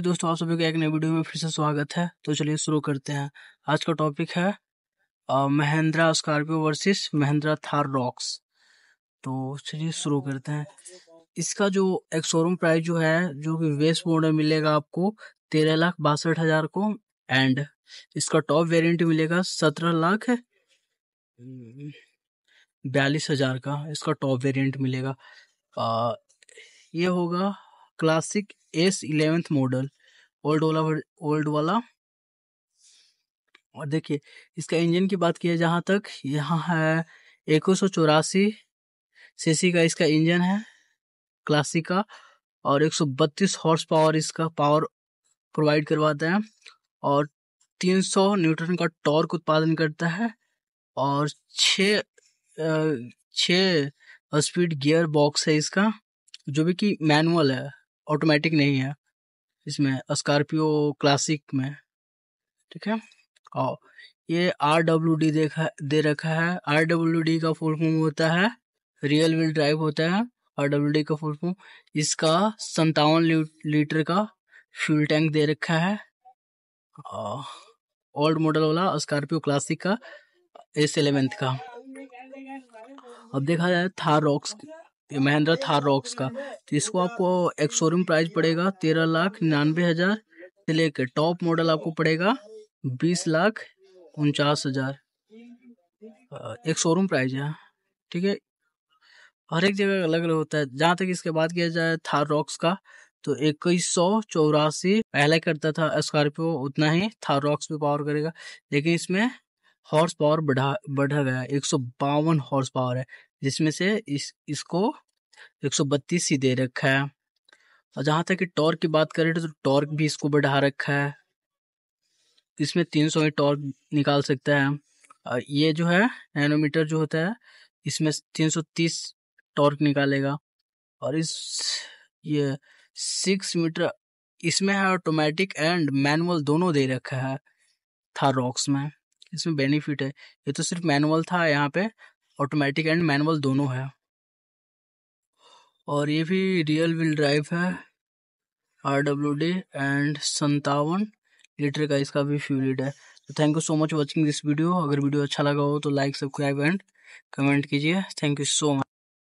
दोस्तों आप सभी का एक नए वीडियो में फिर से स्वागत है तो चलिए शुरू करते हैं आज का टॉपिक है Mahindra Scorpio versus Mahindra Thar Roxx तो चलिए शुरू करते हैं इसका जो एक शोरूम प्राइस जो है जो कि वेस्ट मोड में मिलेगा आपको तेरह लाख बासठ हजार को एंड इसका टॉप वेरियंट मिलेगा सत्रह लाख बयालीस हजार का इसका टॉप वेरियंट मिलेगा आ, ये होगा classic S eleventh model old वाला ओल्ड वाला और देखिए इसका इंजन की बात किया जहाँ तक यहाँ है एक सौ चौरासी सी का इसका इंजन है क्लासिक का और बत्तीस हॉर्स पावर इसका पावर प्रोवाइड करवाता है और तीन सौ न्यूट्रन का टॉर्क उत्पादन करता है और छ छः स्पीड गियर बॉक्स है इसका जो भी कि मैनुअल है ऑटोमेटिक नहीं है इसमें स्कॉर्पियो क्लासिक में ठीक है और ये आर डब्ल्यू डी देखा दे रखा है आर डब्ल्यू डी का फुल फॉर्म होता है रियल व्हील ड्राइव होता है आर डब्ल्यू डी का फुल फॉर्म इसका संतावन लीटर का फ्यूल टैंक दे रखा है और ओल्ड मॉडल वाला स्कॉर्पियो क्लासिक का एस एलेवेंथ का अब देखा जाए थार रॉक्स महिंद्रा थार रॉक्स का तो इसको आपको एक शोरूम प्राइस पड़ेगा तेरह लाख निन्यानवे हज़ार से लेकर टॉप मॉडल आपको पड़ेगा बीस लाख उनचास हज़ार एक शोरूम प्राइस है ठीक है हर एक जगह अलग अलग होता है जहाँ तक इसके बात किया जाए थार रॉक्स का तो इक्कीस सौ चौरासी पहले करता था स्कॉर्पियो उतना ही थार रॉक्स भी पावर करेगा लेकिन इसमें हॉर्स पावर बढ़ा बढ़ा गया एक सौ बावन हॉर्स पावर है जिसमें से इस इसको बत्तीस ही दे रखा है और जहाँ तक कि टॉर्क की बात करें तो टॉर्क भी इसको बढ़ा रखा है इसमें सौ ही टॉर्क निकाल सकता है और ये जो है नैनोमीटर जो होता है इसमें तीन सौ तीस टॉर्क निकालेगा और इस ये सिक्स मीटर इसमें है ऑटोमेटिक एंड मैनुअल दोनों दे रखा है था रॉक्स में इसमें बेनिफिट है ये तो सिर्फ मैनुअल था यहाँ पे ऑटोमेटिक एंड मैनुअल दोनों है और ये भी रियल व्हील ड्राइव है आर डब्ल्यू डी एंड संतावन लीटर का इसका भी फ्यूलिड है तो thank you so much watching this video अगर वीडियो अच्छा लगा हो तो लाइक सब्सक्राइब एंड कमेंट कीजिए थैंक यू सो मच